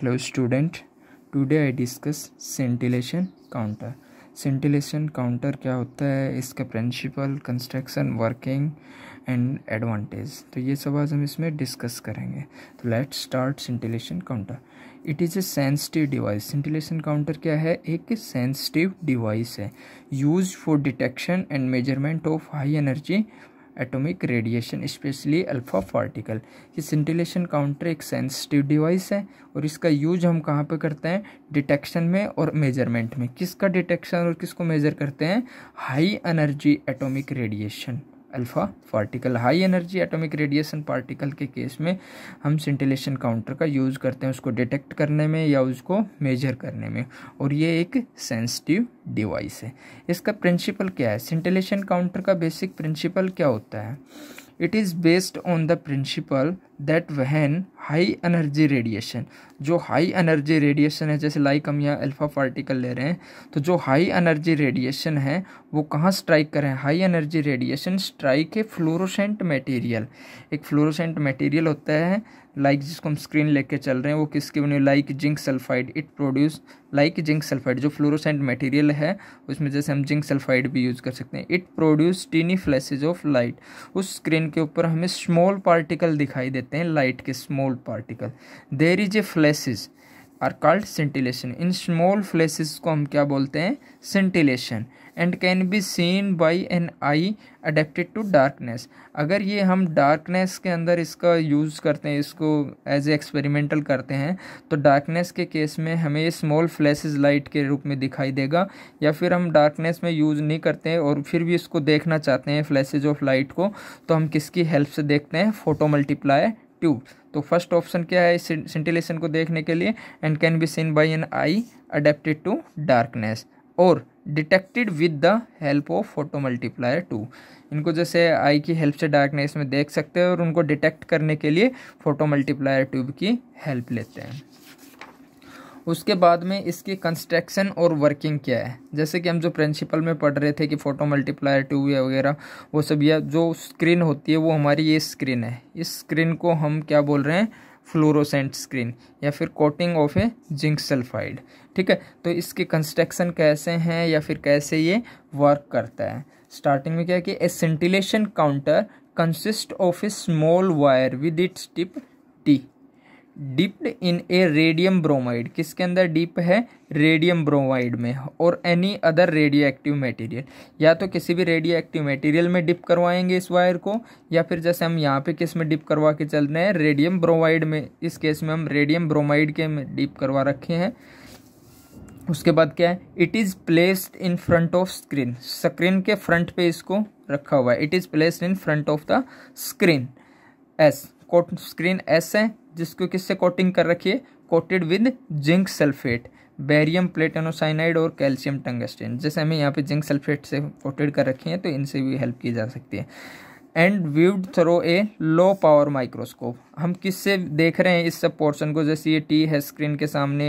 hello student today I discuss scintillation counter scintillation counter क्या होता है इसका principle construction working and advantage तो ये सब आज हम इसमें डिस्कस करेंगे तो let start scintillation counter it is a sensitive device scintillation counter क्या है एक सेंसिटिव डिवाइस है use for detection and measurement of high energy atomic radiation specially alpha particle ये सेंटिलेशन काउंटर एक सेंसिटिव डिवाइस है और इसका यूज हम कहाँ पे करते हैं डिटेक्शन में और मेजरमेंट में किसका डिटेक्शन और किसको मेजर करते हैं high energy atomic radiation alpha particle high energy atomic radiation particle के केस में हम सिंटिलेशन काउंटर का यूज़ करते हैं उसको डिटेक्ट करने में या उसको मेजर करने में और ये एक सेंसिटिव डिवाइस है इसका प्रिंसिपल क्या है सिंटिलेशन काउंटर का बेसिक प्रिंसिपल क्या होता है it is based on the principle that when high energy radiation जो हाई एनर्जी रेडिएशन है जैसे लाइक हम यहाँ अल्फ़ा पार्टिकल ले रहे हैं तो जो हाई एनर्जी रेडिएशन है वो कहाँ स्ट्राइक करें हाई एनर्जी रेडिएशन स्ट्राइक है फ्लोरोसेंट मटेरियल एक फ्लोरोसेंट मटेरियल होता है लाइक like जिसको हम स्क्रीन लेके चल रहे हैं वो किसके बने like zinc sulphide it produce like zinc sulphide जो फ्लोरोसेंट मटेरियल है उसमें जैसे हम जिंक सल्फाइड भी यूज़ कर सकते हैं it produce tiny flashes of light उस स्क्रीन के ऊपर हमें स्मॉल पार्टिकल दिखाई देते लेते हैं लाइट के small particle there is a flashes are called scintillation इन स्मॉल फ्लेसेस को हम क्या बोलते हैं scintillation and can be seen by an eye adapted to darkness अगर ये हम डार्कनेस के अंदर इसका यूज़ करते हैं इसको एज ए एक्सपेरिमेंटल करते हैं तो डार्कनेस के केस में हमें ये स्मॉल फ्लैशेस लाइट के रूप में दिखाई देगा या फिर हम डार्कनेस में यूज़ नहीं करते हैं और फिर भी इसको देखना चाहते हैं फ्लैशेज ऑफ लाइट को तो हम किसकी हेल्प से देखते हैं फोटो मल्टीप्लाई ट्यूब तो फर्स्ट ऑप्शन क्या है सेंटिलेशन को देखने के लिए and can be seen by an eye adapted to darkness और detected with the help of photo multiplier to इनको जैसे आई की हेल्प से डार्कनेस में देख सकते हैं और उनको डिटेक्ट करने के लिए फोटो मल्टीप्लायर ट्यूब की हेल्प लेते हैं उसके बाद में इसकी कंस्ट्रक्शन और वर्किंग क्या है जैसे कि हम जो प्रिंसिपल में पढ़ रहे थे कि फ़ोटो मल्टीप्लायर ट्यूब वगैरह वो सब या जो स्क्रीन होती है वो हमारी ये स्क्रीन है इस स्क्रीन को हम क्या बोल रहे हैं फ्लोरोसेंट स्क्रीन या फिर coating of a zinc sulphide ठीक है तो इसके कंस्ट्रक्शन कैसे हैं या फिर कैसे ये वर्क करता है स्टार्टिंग में क्या है कि a scintillation counter consist of a small wire with its tip T dipped in a radium bromide किसके अंदर डिप है रेडियम ब्रोमाइड में और any other radio active material या तो किसी भी रेडियो एक्टिव मटेरियल में डिप करवाएंगे इस वायर को या फिर जैसे हम यहाँ पे किस में डिप करवा के चल रहे हैं रेडियम ब्रोमाइड में इस केस में हम रेडियम ब्रोमाइड के में डिप करवा रखे हैं उसके बाद क्या है it is placed in front of screen screen के फ्रंट पे इसको रखा हुआ है it is placed in front of the screen as coat screen as है जिसको किससे कोटिंग कर रखी है coated with zinc sulphate barium platinocyanide और कैल्शियम टंगस्टेन जैसे हमें यहाँ पे जिंक सल्फेट से कोटेड कर रखी हैं तो इनसे भी हेल्प की जा सकती है and viewed through a low power microscope हम किससे देख रहे हैं इस सब पोर्शन को जैसे ये टी है स्क्रीन के सामने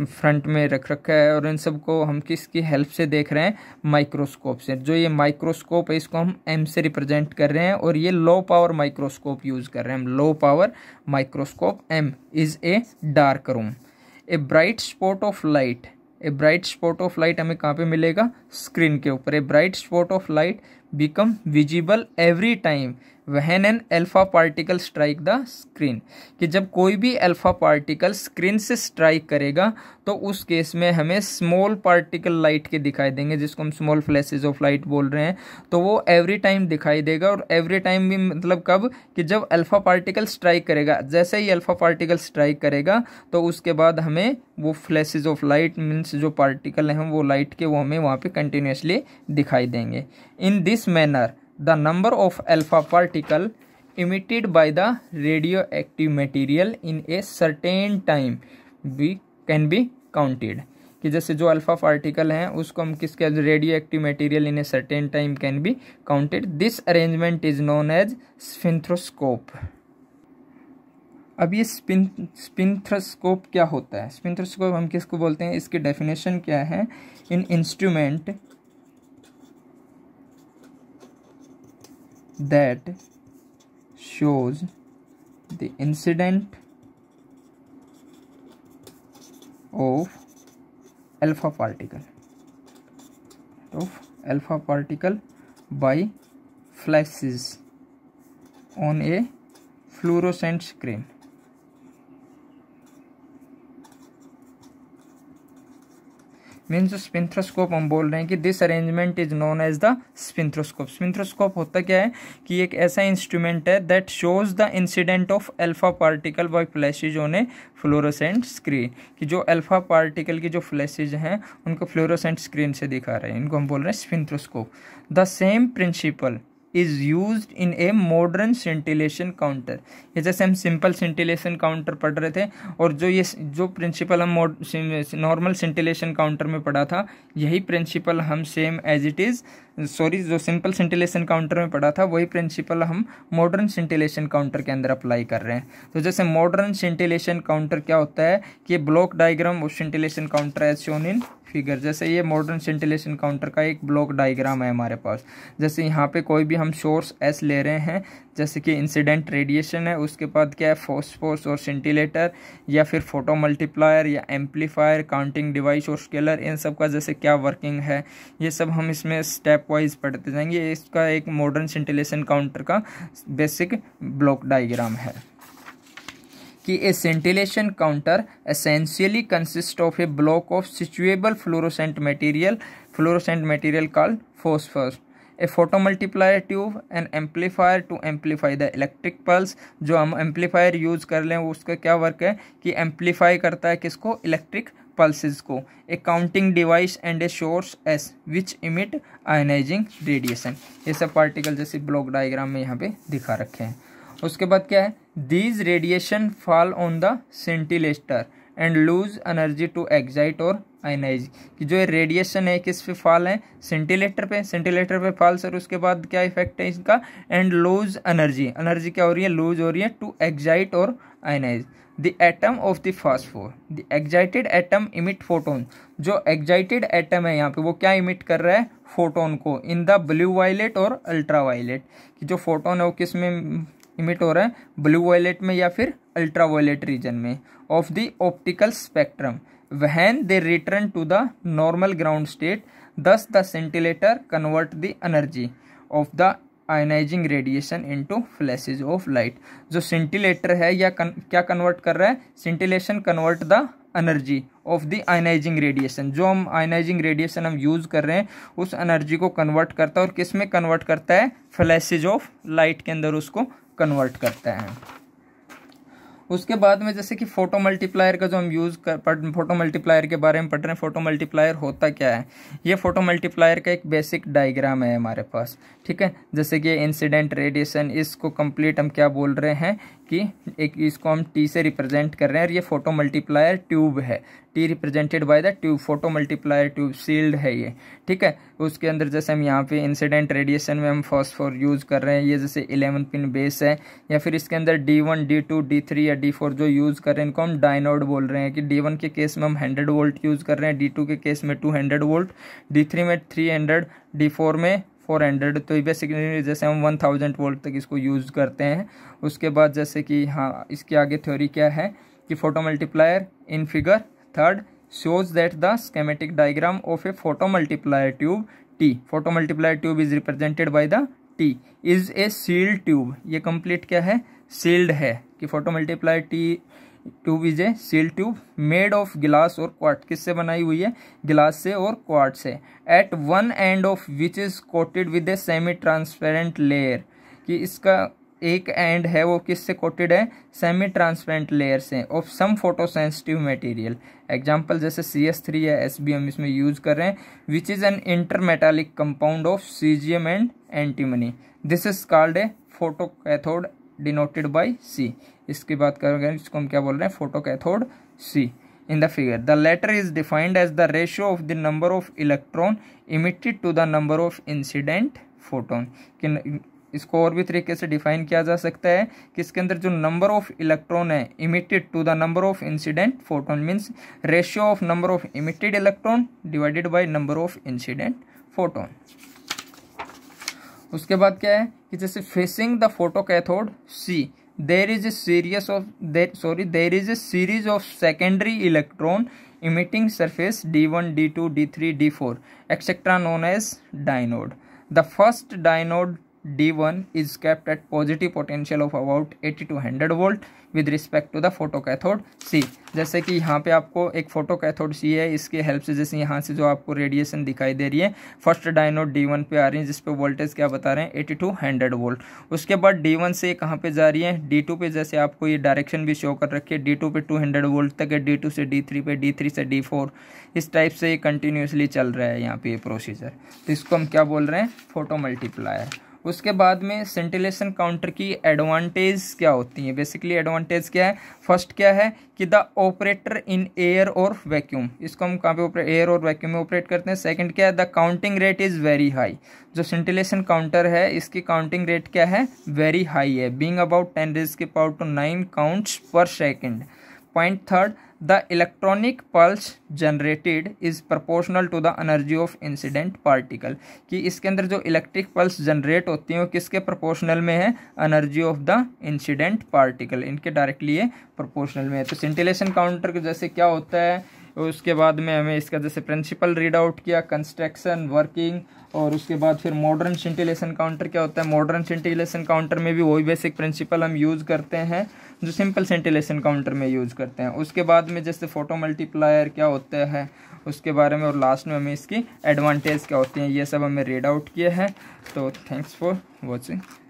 फ्रंट में रख रखा है और इन सब को हम किसकी हेल्प से देख रहे हैं माइक्रोस्कोप से जो ये माइक्रोस्कोप है इसको हम एम से रिप्रेजेंट कर रहे हैं और ये लो पावर माइक्रोस्कोप यूज़ कर रहे हैं हम low power microscope M is a dark room a bright spot of light a bright spot of light हमें कहाँ पे मिलेगा स्क्रीन के ऊपर a bright spot of light become visible every time when an alpha particle strike the screen कि जब कोई भी अल्फा पार्टिकल स्क्रीन से स्ट्राइक करेगा तो उस केस में हमें स्मॉल पार्टिकल लाइट के दिखाई देंगे जिसको हम स्मॉल फ्लैशेज ऑफ लाइट बोल रहे हैं तो वो एवरी टाइम दिखाई देगा और एवरी टाइम भी मतलब कब कि जब अल्फा पार्टिकल स्ट्राइक करेगा जैसे ही अल्फा पार्टिकल स्ट्राइक करेगा तो उसके बाद हमें वो फ्लैशेज ऑफ लाइट मीन्स जो पार्टिकल हैं वो लाइट के वो हमें वहाँ पे कंटिन्यूसली दिखाई देंगे in this manner the number of alpha particle emitted by the radio active material in a certain time be can be counted कि जैसे जो अल्फा पार्टिकल हैं उसको हम किसके radio active material in a certain time can be counted this arrangement is known as spinthariscope अब ये spin स्पिंथ्रोस्कोप क्या होता है स्पिंथ्रोस्कोप हम किसको बोलते हैं इसकी डेफिनेशन क्या है an instrument that shows the incident of alpha particle of alpha particle by flashes on a fluorescent screen means spinthariscope हम बोल रहे हैं कि this arrangement is known as the spinthariscope spinthariscope होता क्या है कि एक ऐसा इंस्ट्रूमेंट है that shows the incident of alpha particle by flashes on a fluorescent screen कि जो अल्फा पार्टिकल की जो फ्लैशिज हैं उनको फ्लोरोसेंट स्क्रीन से दिखा रहे हैं इनको हम बोल रहे हैं spinthariscope the same principle is use in a modern scintillation counter ये जैसे हम सिंपल सेंटिलेशन काउंटर पढ़ रहे थे और जो ये जो प्रिंसिपल हम नॉर्मल सेंटिलेशन काउंटर में पढ़ा था यही प्रिंसिपल हम same as it is sorry जो सिंपल सेंटिलेशन काउंटर में पढ़ा था वही प्रिंसिपल हम मॉडर्न सेंटिलेशन काउंटर के अंदर अप्लाई कर रहे हैं तो जैसे मॉडर्न सेंटिलेशन काउंटर क्या होता है कि block diagram of scintillation counter as shown in figure जैसे ये मॉडर्न सेंटिलेशन काउंटर का एक ब्लॉक डायग्राम है हमारे पास जैसे यहाँ पे कोई भी हम सोर्स एस ले रहे हैं जैसे कि इंसिडेंट रेडिएशन है उसके बाद क्या है फोर्स और सेंटिलेटर या फिर फोटो मल्टीप्लायर या एम्पलीफायर काउंटिंग डिवाइस और स्केलर इन सब का जैसे क्या वर्किंग है ये सब हम इसमें स्टेप वाइज पढ़ते जाएंगे इसका एक मॉडर्न सेंटिलेशन काउंटर का बेसिक ब्लॉक डाइग्राम है कि a scintillation counter essentially consist of a block of suitable fluorescent material fluorescent material call phosphors a photo multiplier tube an amplifier to amplify the electric pulse जो हम amplifier use कर लें उसका क्या work है कि एम्पलीफाई करता है किसको इलेक्ट्रिक पल्सेस को a counting device and a source S which emit ionizing radiation ये सब पार्टिकल जैसे ब्लॉक डायग्राम में यहाँ पे दिखा रखे हैं उसके बाद क्या है these radiation fall on the scintillator and lose energy to excite और आइनाइज कि जो रेडिएशन है किस पे फॉल है सेंटिलेटर पे सेंटिलेटर पे फॉल सर उसके बाद क्या इफेक्ट है इसका एंड लूज एनर्जी एनर्जी क्या हो रही है लूज हो रही है टू एग्जाइट और ionize the atom of the phosphor the excited atom emit photon जो एग्जाइटेड एटम है यहाँ पे वो क्या इमिट कर रहा है फोटोन को इन द ब्लू वायलेट और अल्ट्रा वायलेट कि जो फोटोन है वो किस में इमिट हो रहा है ब्लू वायलेट में या फिर अल्ट्रा वायलेट रीजन में of the optical spectrum when they return to the normal ground state thus the scintillator convert the energy of the ionizing radiation into flashes of light जो scintillator है या कन, क्या convert कर रहा है scintillation convert the energy of the ionizing radiation जो हम आयनाइजिंग रेडिएशन हम यूज़ कर रहे हैं उस एनर्जी को कन्वर्ट करता है और किस में कन्वर्ट करता है फ्लैशेज ऑफ लाइट के अंदर उसको कन्वर्ट करते हैं उसके बाद में जैसे कि फोटो मल्टीप्लायर का जो हम यूज़ कर पढ़ फोटो मल्टीप्लायर के बारे में पढ़ रहे हैं फोटो मल्टीप्लायर होता क्या है ये फोटो मल्टीप्लायर का एक बेसिक डायग्राम है हमारे पास ठीक है जैसे कि इंसिडेंट रेडिएशन इसको कंप्लीट हम क्या बोल रहे हैं कि एक इसको हम टी से रिप्रेजेंट कर रहे हैं और ये फोटो मल्टीप्लायर ट्यूब है T represented by the tube photo multiplier tube sealed है ये ठीक है उसके अंदर जैसे हम यहाँ पे इंसिडेंट रेडिएशन में हम फॉस्फोर यूज़ कर रहे हैं ये जैसे इलेवन पिन बेस है या फिर इसके अंदर टू डी थ्री या D4 जो यूज़ कर रहे हैं इनको हम डायनोड बोल रहे हैं कि वन के केस में हम हंड्रेड वोल्ट यूज़ कर रहे हैं टू के केस में हंड्रेड वोल्ट थ्री में डी फोर में फोर हंड्रेड तो बेसिकली जैसे हम वन थाउजेंड वोल्ट तक इसको यूज़ करते हैं उसके बाद जैसे कि हाँ इसके आगे थ्योरी क्या है कि photo multiplier in figure third shows that the schematic diagram of a photo multiplier tube T photo multiplier tube is represented by the T is a sealed tube ये कंप्लीट क्या है सील्ड है कि photo multiplier T tube is a seal tube made of glass और क्वाट किससे बनाई हुई है गिलास से और क्वाट से at one end of which is coated with a semi transparent layer कि इसका एक एंड है वो किससे कोटेड है सेमी ट्रांसपेरेंट लेयर से of some photo sensitive material example जैसे सी एस थ्री या एस बी हम इसमें यूज कर रहे हैं which is an intermetallic compound of caesium and antimony this is called a photo cathode denoted by C इसकी बात हैं इसको हम क्या बोल रहे हैं photo cathode C in the figure the latter is defined as the ratio of the number of electron emitted to the number of incident photon कि इसको और भी तरीके से डिफाइन किया जा सकता है कि इसके अंदर जो नंबर ऑफ इलेक्ट्रॉन है emitted to the number of incident photon means ratio of number of emitted electron divided by number of incident photon उसके बाद क्या है कि जैसे facing the photo cathode C there is a series of sorry there is a series of secondary electron emitting surface d1 d2 d3 d4 etc known as dynode the first dynode D1 is kept at positive potential of about 80 to 100 volt with respect to the photo cathode C जैसे कि यहाँ पे आपको एक photo cathode सी है इसके help से जैसे यहाँ से जो आपको रेडिएशन दिखाई दे रही है फर्स्ट डायनोड डी वन पे आ रही है जिसपे वोल्टेज क्या बता रहे हैं एटी टू हंड्रेड वोल्ट उसके बाद डी वन से कहाँ पे जा रही है डी टू पे जैसे आपको ये डायरेक्शन भी शो कर रखी है डी टू पे टू हंड्रेड वोल्ट तक है डी टू से डी थ्री पे डी थ्री से डी फोर इस टाइप से ये कंटिन्यूसली चल रहा है यहाँ पे ये प्रोसीजर तो इसको हम क्या बोल रहे हैं फोटो मल्टीप्लायर उसके बाद में सेंटिलेशन काउंटर की एडवांटेज क्या होती है बेसिकली एडवांटेज क्या है फर्स्ट क्या है कि द ऑपरेटर इन एयर और वैक्यूम इसको हम कहाँ पे एयर और वैक्यूम में ऑपरेट करते हैं सेकंड क्या है the counting rate is very high जो सेंटिलेशन काउंटर है इसकी काउंटिंग रेट क्या है वेरी हाई है बींग अबाउट टेन रेज के power to nine counts per second point third the electronic pulse generated is proportional to the energy of incident particle कि इसके अंदर जो इलेक्ट्रिक पल्स जनरेट होती हैं वो किसके प्रोपोर्शनल में है energy of the incident particle इनके डायरेक्टली ये प्रोपोर्शनल में है तो सेंटिलेशन काउंटर के जैसे क्या होता है उसके बाद में हमें इसका जैसे प्रिंसिपल रीड आउट किया कंस्ट्रक्शन वर्किंग और उसके बाद फिर मॉडर्न सेंटिलेशन काउंटर क्या होता है मॉडर्न सेंटिलेशन काउंटर में भी वही बेसिक प्रिंसिपल हम यूज़ करते हैं जो सिंपल सेंटिलेशन काउंटर में यूज़ करते हैं उसके बाद में जैसे फ़ोटो मल्टीप्लायर क्या होते हैं उसके बारे में और लास्ट में हमें इसकी एडवांटेज क्या होती हैं ये सब हमें रीड आउट किए हैं तो थैंक्स फॉर वॉचिंग